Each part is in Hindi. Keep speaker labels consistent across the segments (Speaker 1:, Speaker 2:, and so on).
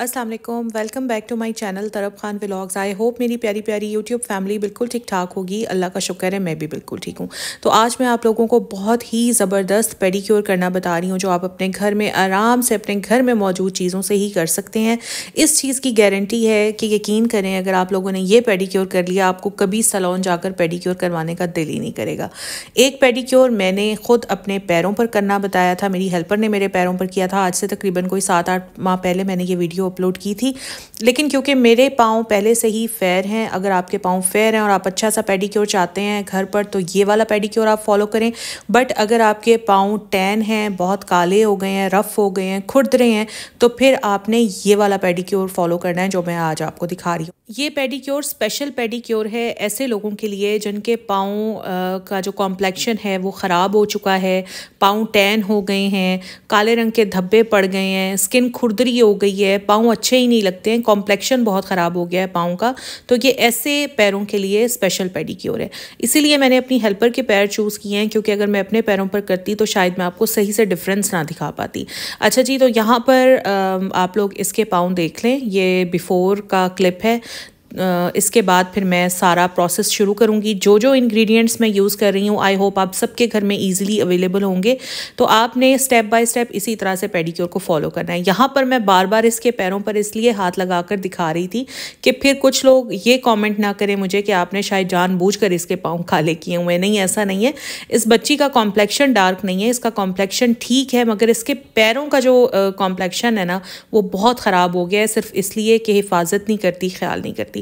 Speaker 1: Aslam welcome back to my channel तरफ खान व्लॉग्स आई होप मेरी प्यारी प्यारी यूट्यूब फैमिली बिल्कुल ठीक ठाक होगी अल्लाह का शुक्र है मैं भी बिल्कुल ठीक हूँ तो आज मैं आप लोगों को बहुत ही ज़बरदस्त पेडिक्योर करना बता रही हूँ जो आप अपने घर में आराम से अपने घर में मौजूद चीज़ों से ही कर सकते हैं इस चीज़ की गारंटी है कि यकीन करें अगर आप लोगों ने यह पेडिक्योर कर लिया आपको कभी सलोन जाकर पेडिक्योर करवाने का दिल ही नहीं करेगा एक पेडिक्योर मैंने ख़ुद अपने पैरों पर करना बताया था मेरी हेल्पर ने मेरे पैरों पर किया था आज से तकरीबन कोई सात आठ माह पहले मैंने ये वीडियो वीडियो अपलोड की थी लेकिन क्योंकि मेरे पाँव पहले से ही फेयर हैं अगर आपके पाँव फेयर हैं और आप अच्छा सा पेडिक्योर चाहते हैं घर पर तो ये वाला पेडिक्योर आप फॉलो करें बट अगर आपके पाँव टैन हैं बहुत काले हो गए हैं रफ़ हो गए हैं खुर्द रहे हैं तो फिर आपने ये वाला पेडिक्योर फॉलो करना है जो मैं आज आपको दिखा रही हूँ ये पेडिक्योर स्पेशल पेडिक्योर है ऐसे लोगों के लिए जिनके पाँव का जो कॉम्प्लेक्शन है वो ख़राब हो चुका है पाँव टैन हो गए हैं काले रंग के धब्बे पड़ गए हैं स्किन खुरदरी हो गई है पाँव अच्छे ही नहीं लगते हैं कॉम्प्लेक्शन बहुत ख़राब हो गया है पाँव का तो ये ऐसे पैरों के लिए स्पेशल पेडिक्योर है इसीलिए मैंने अपनी हेल्पर के पैर चूज़ किए हैं क्योंकि अगर मैं अपने पैरों पर करती तो शायद मैं आपको सही से डिफरेंस ना दिखा पाती अच्छा जी तो यहाँ पर आप लोग इसके पाँव देख लें ये बिफ़ोर का क्लिप है इसके बाद फिर मैं सारा प्रोसेस शुरू करूँगी जो जो इंग्रेडिएंट्स मैं यूज़ कर रही हूँ आई होप आप सबके घर में इजीली अवेलेबल होंगे तो आपने स्टेप बाय स्टेप इसी तरह से पेडिक्योर को फॉलो करना है यहाँ पर मैं बार बार इसके पैरों पर इसलिए हाथ लगा कर दिखा रही थी कि फिर कुछ लोग ये कॉमेंट ना करें मुझे कि आपने शायद जानबूझ कर इसके पाँव खाले किए हुए नहीं ऐसा नहीं है इस बच्ची का कॉम्प्लेक्शन डार्क नहीं है इसका कॉम्प्लेक्शन ठीक है मगर इसके पैरों का जो कॉम्प्लेक्शन है ना वो बहुत ख़राब हो गया है सिर्फ इसलिए कि हिफाजत नहीं करती ख्याल नहीं करती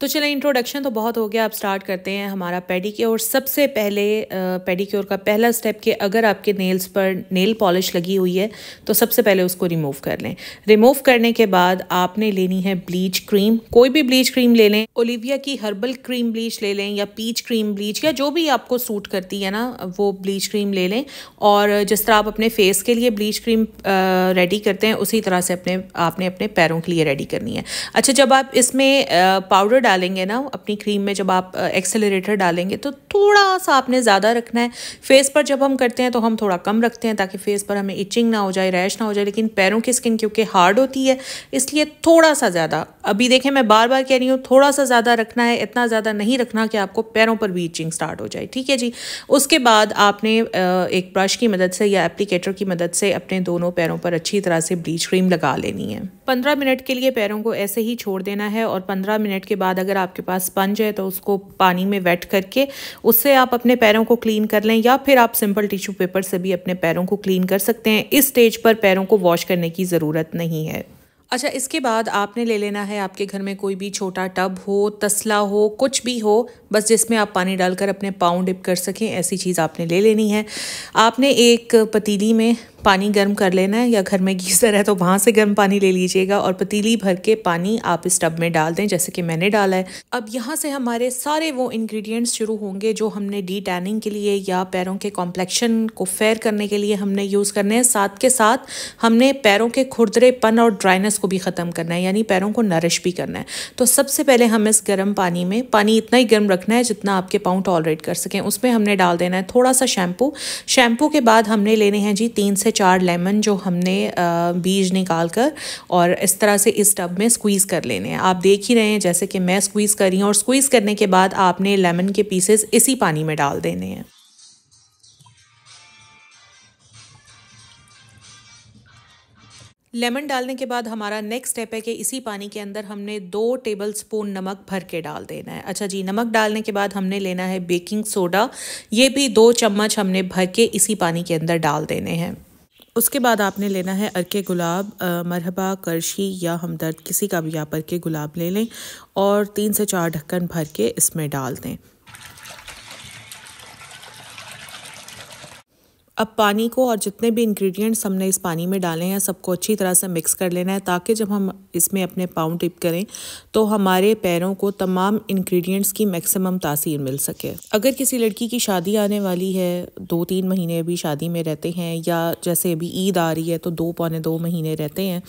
Speaker 1: तो चलें इंट्रोडक्शन तो बहुत हो गया अब स्टार्ट करते हैं हमारा पेडिक्योर सबसे पहले पेडिक्योर का पहला स्टेप कि अगर आपके नेल्स पर नेल पॉलिश लगी हुई है तो सबसे पहले उसको रिमूव कर लें रिमूव करने के बाद आपने लेनी है ब्लीच क्रीम कोई भी ब्लीच क्रीम ले लें ओलिविया की हर्बल क्रीम ब्लीच ले लें या पीच क्रीम ब्लीच या जो भी आपको सूट करती है ना वो ब्लीच क्रीम ले लें और जिस तरह आप अपने फेस के लिए ब्लीच क्रीम रेडी करते हैं उसी तरह से अपने आपने अपने पैरों के लिए रेडी करनी है अच्छा जब आप इसमें पाउडर डालेंगे ना अपनी क्रीम में जब आप एक्सेलरेटर डालेंगे तो थोड़ा सा आपने ज़्यादा रखना है फेस पर जब हम करते हैं तो हम थोड़ा कम रखते हैं ताकि फेस पर हमें इचिंग ना हो जाए रैश ना हो जाए लेकिन पैरों की स्किन क्योंकि हार्ड होती है इसलिए थोड़ा सा ज़्यादा अभी देखें मैं बार बार कह रही हूँ थोड़ा सा ज़्यादा रखना है इतना ज़्यादा नहीं रखना कि आपको पैरों पर भी इचिंग स्टार्ट हो जाए ठीक है जी उसके बाद आपने एक ब्रश की मदद से या एप्लीकेटर की मदद से अपने दोनों पैरों पर अच्छी तरह से ब्लीच क्रीम लगा लेनी है पंद्रह मिनट के लिए पैरों को ऐसे ही छोड़ देना है और पंद्रह मिनट के बाद अगर आपके पास स्पंज है तो उसको पानी में वेट करके उससे आप अपने पैरों को क्लीन कर लें या फिर आप सिंपल टिश्यू पेपर से भी अपने पैरों को क्लीन कर सकते हैं इस स्टेज पर पैरों को वॉश करने की ज़रूरत नहीं है अच्छा इसके बाद आपने ले लेना है आपके घर में कोई भी छोटा टब हो तसला हो कुछ भी हो बस जिसमें आप पानी डालकर अपने पाँव डिप कर सकें ऐसी चीज़ आपने ले लेनी है आपने एक पतीली में पानी गर्म कर लेना है या घर में गीज़र है तो वहाँ से गर्म पानी ले लीजिएगा और पतीली भर के पानी आप इस टब में डाल दें जैसे कि मैंने डाला है अब यहाँ से हमारे सारे वो इंग्रेडिएंट्स शुरू होंगे जो हमने डी टैनिंग के लिए या पैरों के कॉम्प्लेक्शन को फेयर करने के लिए हमने यूज़ करने हैं साथ के साथ हमने पैरों के खुरदरेपन और ड्राइनेस को भी ख़त्म करना है यानी पैरों को नरिश भी करना है तो सबसे पहले हम इस गर्म पानी में पानी इतना ही गर्म रखना है जितना आपके पाँव टॉलरेट कर सकें उसमें हमने डाल देना है थोड़ा सा शैम्पू शैम्पू के बाद हमने लेने हैं जी तीन से चार लेमन जो हमने बीज निकाल कर और इस तरह से इस टब में स्क्वीज़ कर लेने हैं आप देख ही रहे हैं जैसे कि मैं स्क्वीज़ करी हूँ और स्क्वीज़ करने के बाद आपने लेमन के पीसेस इसी पानी में डाल देने हैं लेमन डालने के बाद हमारा नेक्स्ट स्टेप है कि इसी पानी के अंदर हमने दो टेबल स्पून नमक भर के डाल देना है अच्छा जी नमक डालने के बाद हमने लेना है बेकिंग सोडा ये भी दो चम्मच हमने भर के इसी पानी के अंदर डाल देने हैं उसके बाद आपने लेना है अरके गुलाब मरहबा करशी या हमदर्द किसी का भी आप अरके गुलाब ले लें और तीन से चार ढक्कन भर के इसमें डाल दें अब पानी को और जितने भी इंग्रेडिएंट्स हमने इस पानी में डाले हैं सबको अच्छी तरह से मिक्स कर लेना है ताकि जब हम इसमें अपने पाँव डिप करें तो हमारे पैरों को तमाम इंग्रेडिएंट्स की मैक्सिमम तासीर मिल सके अगर किसी लड़की की शादी आने वाली है दो तीन महीने अभी शादी में रहते हैं या जैसे अभी ईद आ रही है तो दो पौने दो महीने रहते हैं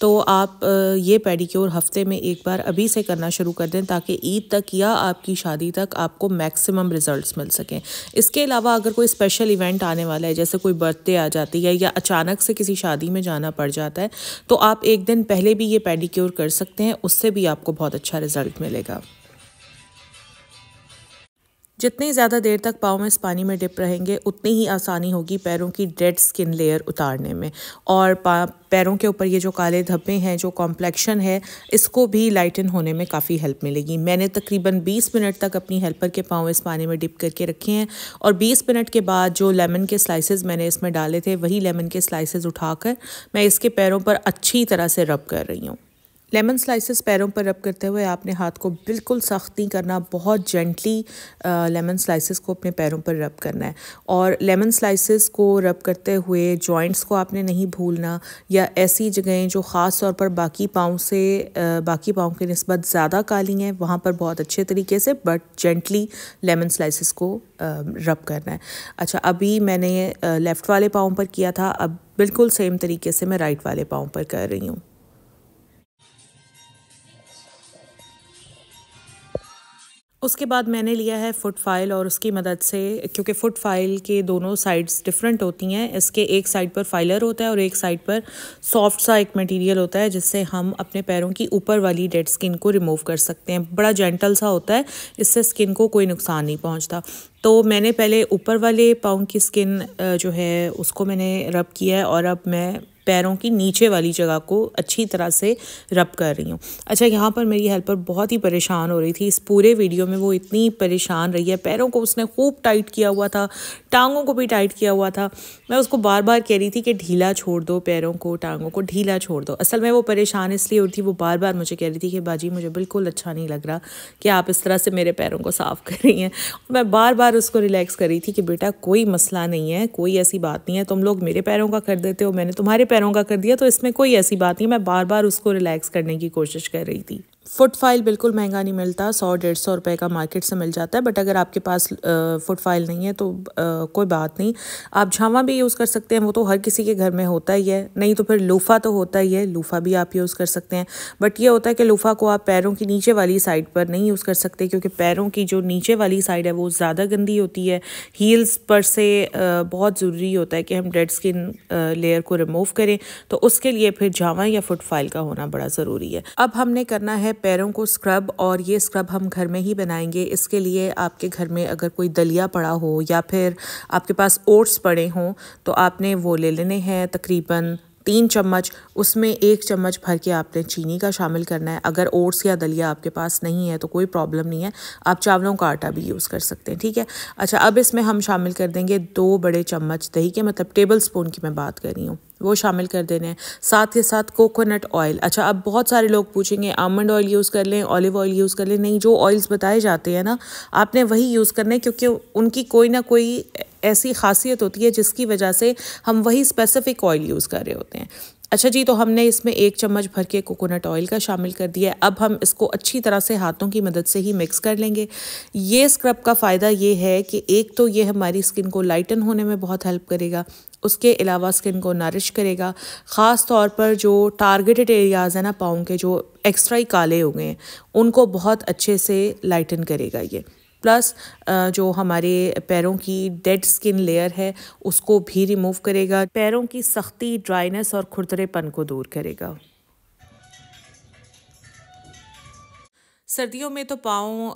Speaker 1: तो आप ये पेडिक्योर हफ्ते में एक बार अभी से करना शुरू कर दें ताकि ईद तक या आपकी शादी तक आपको मैक्सिमम रिजल्ट्स मिल सकें इसके अलावा अगर कोई स्पेशल इवेंट आने वाला है जैसे कोई बर्थडे आ जाती है या अचानक से किसी शादी में जाना पड़ जाता है तो आप एक दिन पहले भी ये पेडिक्योर कर सकते हैं उससे भी आपको बहुत अच्छा रिजल्ट मिलेगा जितनी ज़्यादा देर तक पाँव में इस पानी में डिप रहेंगे उतनी ही आसानी होगी पैरों की डेड स्किन लेयर उतारने में और पैरों के ऊपर ये जो काले धब्बे हैं जो कॉम्प्लेक्शन है इसको भी लाइटन होने में काफ़ी हेल्प मिलेगी मैंने तकरीबन 20 मिनट तक अपनी हेल्पर के पाँव इस पानी में डिप करके रखे हैं और 20 मिनट के बाद जो लेमन के स्लाइसेस मैंने इसमें डाले थे वही लेमन के स्लाइसेस उठाकर मैं इसके पैरों पर अच्छी तरह से रब कर रही हूँ लेमन स्लाइसेस पैरों पर रब करते हुए आपने हाथ को बिल्कुल सख्त नहीं करना बहुत जेंटली लेमन स्लाइसेस को अपने पैरों पर रब करना है और लेमन स्लाइसेस को रब करते हुए जॉइंट्स को आपने नहीं भूलना या ऐसी जगहें जो ख़ास तौर पर बाकी पाँव से आ, बाकी पाँव के नस्बत ज़्यादा काली हैं वहाँ पर बहुत अच्छे तरीके से बट जेंटली लेमन स्लाइसिस को रब करना है अच्छा अभी मैंने लेफ़्ट वाले पाँव पर किया था अब बिल्कुल सेम तरीके से मैं राइट वाले पाँव पर कर रही हूँ उसके बाद मैंने लिया है फुट फाइल और उसकी मदद से क्योंकि फुट फाइल के दोनों साइड्स डिफरेंट होती हैं इसके एक साइड पर फाइलर होता है और एक साइड पर सॉफ्ट सा एक मटेरियल होता है जिससे हम अपने पैरों की ऊपर वाली डेड स्किन को रिमूव कर सकते हैं बड़ा जेंटल सा होता है इससे स्किन को कोई नुकसान नहीं पहुँचता तो मैंने पहले ऊपर वाले पाँव की स्किन जो है उसको मैंने रब किया है और अब मैं पैरों की नीचे वाली जगह को अच्छी तरह से रब कर रही हूँ अच्छा यहाँ पर मेरी हेल्पर बहुत ही परेशान हो रही थी इस पूरे वीडियो में वो इतनी परेशान रही है पैरों को उसने खूब टाइट किया हुआ था टांगों को भी टाइट किया हुआ था मैं उसको बार बार कह रही थी कि ढीला छोड़ दो पैरों को टांगों को ढीला छोड़ दो असल में वो परेशान इसलिए हो रही थी वो बार बार मुझे कह रही थी कि बाजी मुझे बिल्कुल अच्छा नहीं लग रहा कि आप इस तरह से मेरे पैरों को साफ़ कर रही हैं मैं बार बार उसको रिलैक्स कर रही थी कि बेटा कोई मसला नहीं है कोई ऐसी बात नहीं है तुम लोग मेरे पैरों का कर देते हो मैंने तुम्हारे पैरों का कर दिया तो इसमें कोई ऐसी बात नहीं मैं बार बार उसको रिलैक्स करने की कोशिश कर रही थी फुट फाइल बिल्कुल महंगा नहीं मिलता सौ डेढ़ सौ रुपये का मार्केट से मिल जाता है बट अगर आपके पास फुट फाइल नहीं है तो आ, कोई बात नहीं आप झावा भी यूज़ कर सकते हैं वो तो हर किसी के घर में होता ही है नहीं तो फिर लूफ़ा तो होता ही है लूफ़ा भी आप यूज़ कर सकते हैं बट ये होता है कि लूफ़ा को आप पैरों की नीचे वाली साइड पर नहीं यूज़ कर सकते क्योंकि पैरों की जो नीचे वाली साइड है वो ज़्यादा गंदी होती है हील्स पर से बहुत ज़रूरी होता है कि हम डेड स्किन लेयर को रिमूव करें तो उसके लिए फिर झावा या फुट फाइल का होना बड़ा ज़रूरी है अब हमने करना है पैरों को स्क्रब और ये स्क्रब हम घर में ही बनाएंगे इसके लिए आपके घर में अगर कोई दलिया पड़ा हो या फिर आपके पास ओट्स पड़े हों तो आपने वो ले लेने हैं तकरीबन तीन चम्मच उसमें एक चम्मच भर के आपने चीनी का शामिल करना है अगर ओट्स या दलिया आपके पास नहीं है तो कोई प्रॉब्लम नहीं है आप चावलों का आटा भी यूज़ कर सकते हैं ठीक है अच्छा अब इसमें हम शामिल कर देंगे दो बड़े चम्मच दही के मतलब टेबल स्पून की मैं बात कर रही हूँ वो शामिल कर देने हैं साथ के साथ कोकोनट ऑयल अच्छा अब बहुत सारे लोग पूछेंगे आमंड ऑयल यूज़ कर लें ऑलिव ऑयल यूज़ कर लें नहीं जो ऑयल्स बताए जाते हैं ना आपने वही यूज़ करने क्योंकि उनकी कोई ना कोई ऐसी खासियत होती है जिसकी वजह से हम वही स्पेसिफिक ऑयल यूज़ कर रहे होते हैं अच्छा जी तो हमने इसमें एक चम्मच भर के कोकोनट ऑयल का शामिल कर दिया है अब हम इसको अच्छी तरह से हाथों की मदद से ही मिक्स कर लेंगे ये स्क्रब का फ़ायदा ये है कि एक तो ये हमारी स्किन को लाइटन होने में बहुत हेल्प करेगा उसके अलावा स्किन को नरिश करेगा ख़ास तौर पर जो टारगेटेड एरियाज़ हैं ना पाँव के जो एक्स्ट्रा ही काले हो गए हैं उनको बहुत अच्छे से लाइटन करेगा ये प्लस जो हमारे पैरों की डेड स्किन लेयर है उसको भी रिमूव करेगा पैरों की सख्ती ड्राइनेस और खुरदरेपन को दूर करेगा सर्दियों में तो पाँव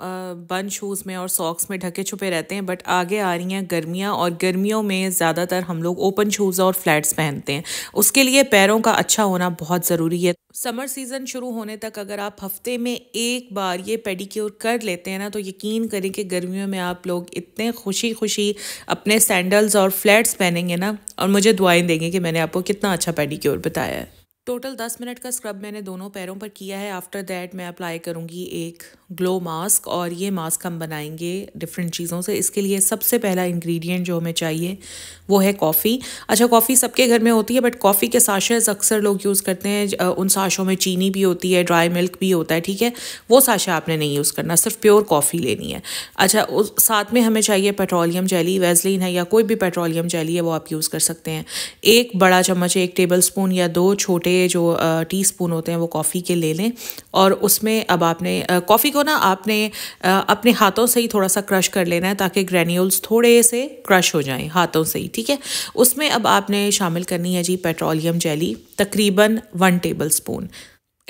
Speaker 1: बन शूज़ में और सॉक्स में ढके छुपे रहते हैं बट आगे आ रही हैं गर्मियाँ और गर्मियों में ज़्यादातर हम लोग ओपन शूज़ और फ्लैट्स पहनते हैं उसके लिए पैरों का अच्छा होना बहुत ज़रूरी है समर सीज़न शुरू होने तक अगर आप हफ्ते में एक बार ये पेडिक्योर कर लेते हैं ना तो यकीन करें कि गर्मियों में आप लोग इतने खुशी खुशी अपने सैंडल्स और फ्लैट्स पहनेंगे ना और मुझे दुआएं देंगे कि मैंने आपको कितना अच्छा पेडिक्योर बताया है टोटल दस मिनट का स्क्रब मैंने दोनों पैरों पर किया है आफ्टर दैट मैं अप्लाई करूँगी एक ग्लो मास्क और ये मास्क हम बनाएंगे डिफरेंट चीज़ों से इसके लिए सबसे पहला इंग्रेडिएंट जो हमें चाहिए वो है कॉफ़ी अच्छा कॉफ़ी सबके घर में होती है बट कॉफ़ी के साशेज अक्सर लोग यूज़ करते हैं उन साशों में चीनी भी होती है ड्राई मिल्क भी होता है ठीक है वो साशा आपने नहीं यूज़ करना सिर्फ प्योर कॉफ़ी लेनी है अच्छा उस साथ में हमें चाहिए पेट्रोलियम जैली वेजलिन है या कोई भी पेट्रोलियम जैली है वो आप यूज़ कर सकते हैं एक बड़ा चम्मच एक टेबल स्पून या दो छोटे के जो टी स्पून होते हैं वो कॉफ़ी के ले लें और उसमें अब आपने कॉफ़ी को ना आपने अपने हाथों से ही थोड़ा सा क्रश कर लेना है ताकि ग्रेन्यूल्स थोड़े से क्रश हो जाएं हाथों से ही ठीक है उसमें अब आपने शामिल करनी है जी पेट्रोलियम जेली तकरीबन वन टेबल स्पून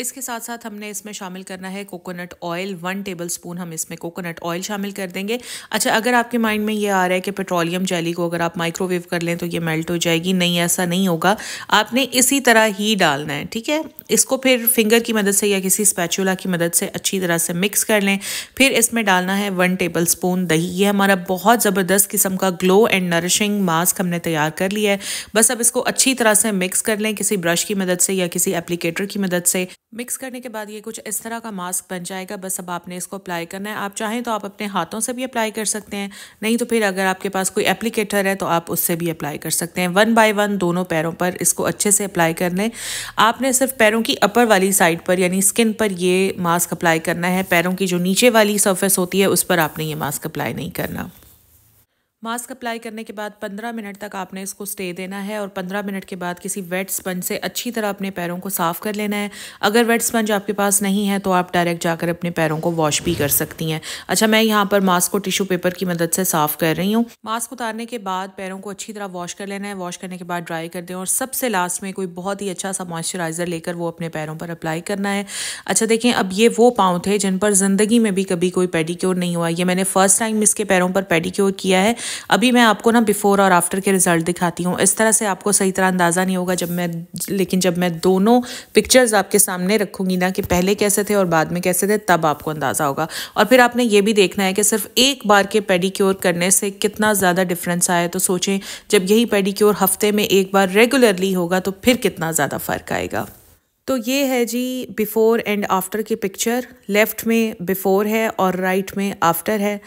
Speaker 1: इसके साथ साथ हमने इसमें शामिल करना है coconut oil one tablespoon हम इसमें कोकोनट ऑयल शामिल कर देंगे अच्छा अगर आपके माइंड में ये आ रहा है कि पेट्रोलियम जेली को अगर आप माइक्रोवेव कर लें तो ये मेल्ट हो जाएगी नहीं ऐसा नहीं होगा आपने इसी तरह ही डालना है ठीक है इसको फिर फिंगर की मदद से या किसी स्पैचुला की मदद से अच्छी तरह से मिक्स कर लें फिर इसमें डालना है वन टेबल स्पून दही ये हमारा बहुत ज़बरदस्त किस्म का ग्लो एंड नरिशिंग मास्क हमने तैयार कर लिया है बस अब इसको अच्छी तरह से मिक्स कर लें किसी ब्रश की मदद से या किसी एप्लीकेटर की मदद से मिक्स करने के बाद ये कुछ इस तरह का मास्क बन जाएगा बस अब आपने इसको अप्लाई करना है आप चाहें तो आप अपने हाथों से भी अप्लाई कर सकते हैं नहीं तो फिर अगर आपके पास कोई एप्लीकेटर है तो आप उससे भी अप्लाई कर सकते हैं वन बाय वन दोनों पैरों पर इसको अच्छे से अप्लाई कर लें आपने सिर्फ पैरों पैरों की अपर वाली साइड पर यानी स्किन पर ये मास्क अप्लाई करना है पैरों की जो नीचे वाली सरफेस होती है उस पर आपने ये मास्क अप्लाई नहीं करना मास्क अप्लाई करने के बाद 15 मिनट तक आपने इसको स्टे देना है और 15 मिनट के बाद किसी वेट स्पंज से अच्छी तरह अपने पैरों को साफ़ कर लेना है अगर वेट स्पंज आपके पास नहीं है तो आप डायरेक्ट जाकर अपने पैरों को वॉश भी कर सकती हैं अच्छा मैं यहाँ पर मास्क को टिश्यू पेपर की मदद से साफ़ कर रही हूँ मास्क उतारने के बाद पैरों को अच्छी तरह वॉश कर लेना है वॉश करने के बाद ड्राई कर दें और सबसे लास्ट में कोई बहुत ही अच्छा सा मॉइस्चराइज़र लेकर वो अपने पैरों पर अप्लाई करना है अच्छा देखें अब ये वो पाँव थे जिन पर ज़िंदगी में भी कभी कोई पेडिक्योर नहीं हुआ ये मैंने फ़र्स्ट टाइम इसके पैरों पर पेडिक्योर किया है अभी मैं आपको ना बिफ़ोर और आफ्टर के रिज़ल्ट दिखाती हूँ इस तरह से आपको सही तरह अंदाज़ा नहीं होगा जब मैं लेकिन जब मैं दोनों पिक्चर्स आपके सामने रखूँगी ना कि पहले कैसे थे और बाद में कैसे थे तब आपको अंदाज़ा होगा और फिर आपने ये भी देखना है कि सिर्फ एक बार के पेडिक्योर करने से कितना ज़्यादा डिफरेंस आया तो सोचें जब यही पेडिक्योर हफ्ते में एक बार रेगुलरली होगा तो फिर कितना ज़्यादा फ़र्क आएगा तो ये है जी बिफ़ोर एंड आफ्टर की पिक्चर लेफ़्ट में बिफ़ोर है और राइट right में आफ्टर है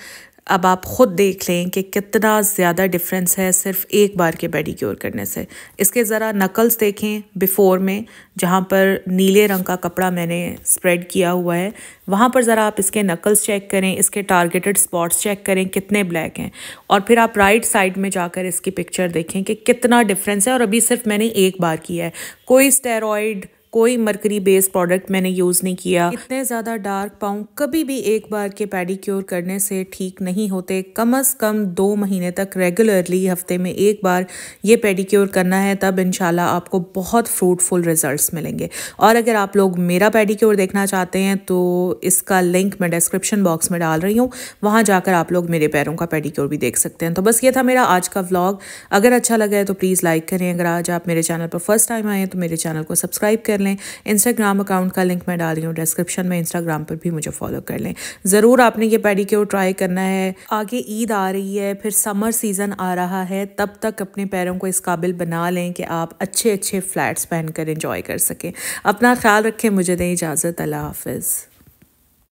Speaker 1: अब आप ख़ुद देख लें कि कितना ज़्यादा डिफरेंस है सिर्फ एक बार के क्योर करने से इसके ज़रा नकल्स देखें बिफ़ोर में जहाँ पर नीले रंग का कपड़ा मैंने स्प्रेड किया हुआ है वहाँ पर ज़रा आप इसके नकल्स चेक करें इसके टारगेटेड स्पॉट्स चेक करें कितने ब्लैक हैं और फिर आप राइट साइड में जाकर इसकी पिक्चर देखें कि कितना डिफरेंस है और अभी सिर्फ मैंने एक बार किया है कोई स्टेरॉयड कोई मरकरी बेस्ड प्रोडक्ट मैंने यूज़ नहीं किया इतने ज़्यादा डार्क पाँव कभी भी एक बार के पेडिक्योर करने से ठीक नहीं होते कम अज़ कम दो महीने तक रेगुलरली हफ्ते में एक बार ये पेडिक्योर करना है तब इन आपको बहुत फ्रूटफुल रिजल्ट मिलेंगे और अगर आप लोग मेरा पेडिक्योर देखना चाहते हैं तो इसका लिंक मैं डिस्क्रिप्शन बॉक्स में डाल रही हूँ वहाँ जाकर आप लोग मेरे पैरों का पेडिक्योर भी देख सकते हैं तो बस ये था मेरा आज का व्लॉग अगर अच्छा लगा है तो प्लीज़ लाइक करें अगर आज आप मेरे चैनल पर फर्स्ट टाइम आए हैं तो मेरे चैनल को सब्सक्राइब करें लें इंस्टाग्राम अकाउंट का लिंक मैं डाल रही हूँ डिस्क्रिप्शन में इंस्टाग्राम पर भी मुझे फॉलो कर लें ज़रूर आपने ये पैडी क्योर ट्राई करना है आगे ईद आ रही है फिर समर सीज़न आ रहा है तब तक अपने पैरों को इस काबिल बना लें कि आप अच्छे अच्छे फ्लैट्स पहनकर इंजॉय कर सकें अपना ख्याल रखें मुझे दें इजाज़त अल्लाह हाफिज़